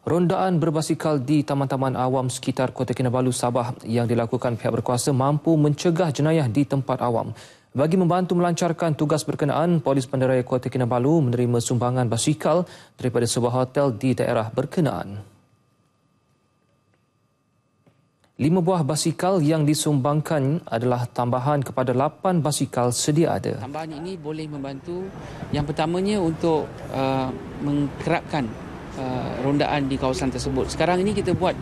Rondaan berbasikal di taman-taman awam sekitar Kota Kinabalu Sabah yang dilakukan pihak berkuasa mampu mencegah jenayah di tempat awam. Bagi membantu melancarkan tugas berkenaan, Polis Penderaya Kota Kinabalu menerima sumbangan basikal daripada sebuah hotel di daerah berkenaan. Lima buah basikal yang disumbangkan adalah tambahan kepada lapan basikal sedia ada. Tambahan ini boleh membantu yang pertamanya untuk uh, mengkerapkan uh, rondaan di kawasan tersebut. Sekarang ini kita buat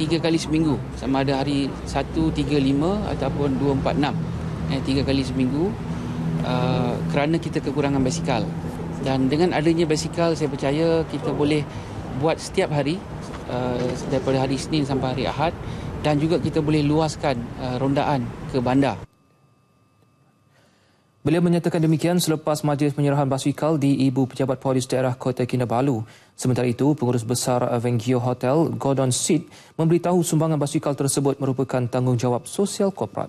tiga kali seminggu sama ada hari 1, 3, 5 ataupun 2, 4, 6 eh, tiga kali seminggu uh, kerana kita kekurangan basikal dan dengan adanya basikal saya percaya kita boleh buat setiap hari uh, daripada hari Senin sampai hari Ahad dan juga kita boleh luaskan uh, rondaan ke bandar. Beliau menyatakan demikian selepas majlis penyerahan basikal di Ibu Pejabat Polis Daerah Kota Kinabalu. Sementara itu, pengurus besar Vengio Hotel, Gordon Seed, memberitahu sumbangan basikal tersebut merupakan tanggungjawab sosial korporat.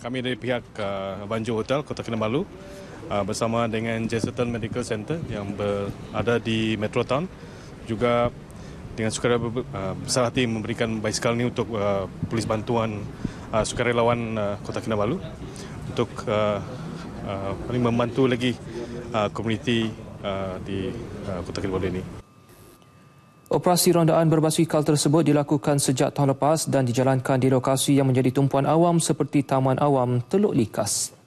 Kami dari pihak uh, Banjo Hotel Kota Kinabalu uh, bersama dengan Jesserton Medical Center yang berada di Metro Town juga dengan sukar uh, besar hati memberikan basikal ini untuk uh, polis bantuan sukarelawan Kota Kinabalu untuk Uh, paling membantu lagi uh, komuniti uh, di Kota Kinabalu ini. Operasi rondaan berbasikal tersebut dilakukan sejak tahun lepas dan dijalankan di lokasi yang menjadi tumpuan awam seperti Taman Awam Teluk Likas.